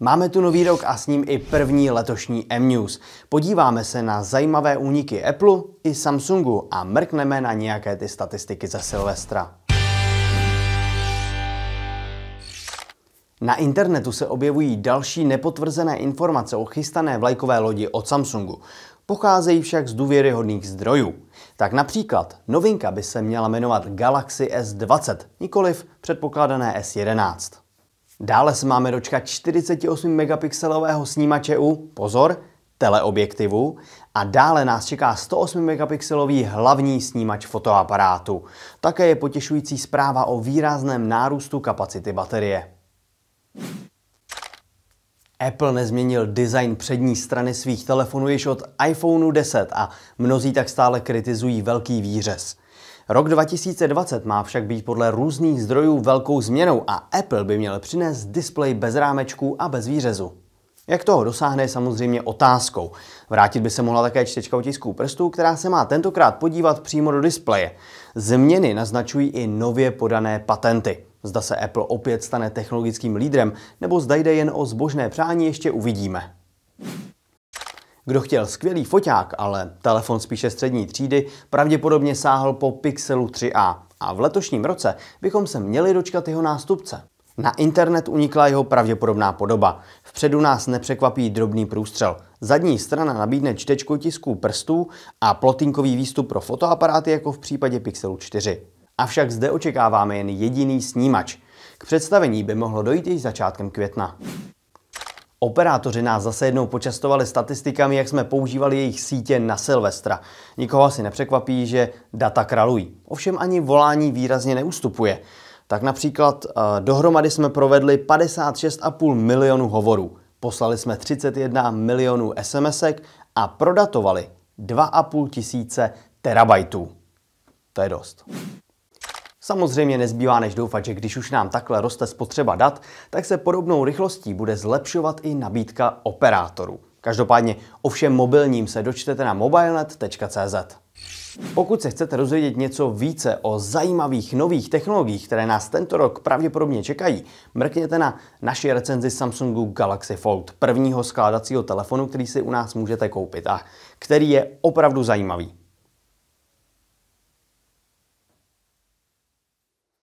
Máme tu nový rok a s ním i první letošní M-News. Podíváme se na zajímavé úniky Apple i Samsungu a mrkneme na nějaké ty statistiky ze Silvestra. Na internetu se objevují další nepotvrzené informace o chystané vlajkové lodi od Samsungu. Pocházejí však z důvěryhodných zdrojů. Tak například novinka by se měla jmenovat Galaxy S20, nikoliv předpokládané S11. Dále se máme dočkat 48 megapixelového snímače u, pozor, teleobjektivu a dále nás čeká 108 megapixelový hlavní snímač fotoaparátu. Také je potěšující zpráva o výrazném nárůstu kapacity baterie. Apple nezměnil design přední strany svých telefonů již od iPhoneu 10 a mnozí tak stále kritizují velký výřez. Rok 2020 má však být podle různých zdrojů velkou změnou a Apple by měl přinést displej bez rámečků a bez výřezu. Jak toho dosáhne je samozřejmě otázkou. Vrátit by se mohla také čtečka otisků prstů, která se má tentokrát podívat přímo do displeje. Změny naznačují i nově podané patenty. Zda se Apple opět stane technologickým lídrem, nebo zda jde jen o zbožné přání, ještě uvidíme. Kdo chtěl skvělý foťák, ale telefon spíše střední třídy, pravděpodobně sáhl po Pixelu 3a a v letošním roce bychom se měli dočkat jeho nástupce. Na internet unikla jeho pravděpodobná podoba. Vpředu nás nepřekvapí drobný průstřel. Zadní strana nabídne čtečku tisků prstů a plotinkový výstup pro fotoaparáty jako v případě Pixelu 4. Avšak zde očekáváme jen jediný snímač. K představení by mohlo dojít již začátkem května. Operátoři nás zase jednou počastovali statistikami, jak jsme používali jejich sítě na Silvestra. Nikoho asi nepřekvapí, že data kralují. Ovšem ani volání výrazně neustupuje. Tak například eh, dohromady jsme provedli 56,5 milionů hovorů. Poslali jsme 31 milionů SMSek a prodatovali 2,5 tisíce terabajtů. To je dost. Samozřejmě nezbývá než doufat, že když už nám takhle roste spotřeba dat, tak se podobnou rychlostí bude zlepšovat i nabídka operátorů. Každopádně o všem mobilním se dočtete na mobilenet.cz. Pokud se chcete dozvědět něco více o zajímavých nových technologiích, které nás tento rok pravděpodobně čekají, mrkněte na naši recenzi Samsungu Galaxy Fold, prvního skládacího telefonu, který si u nás můžete koupit a který je opravdu zajímavý.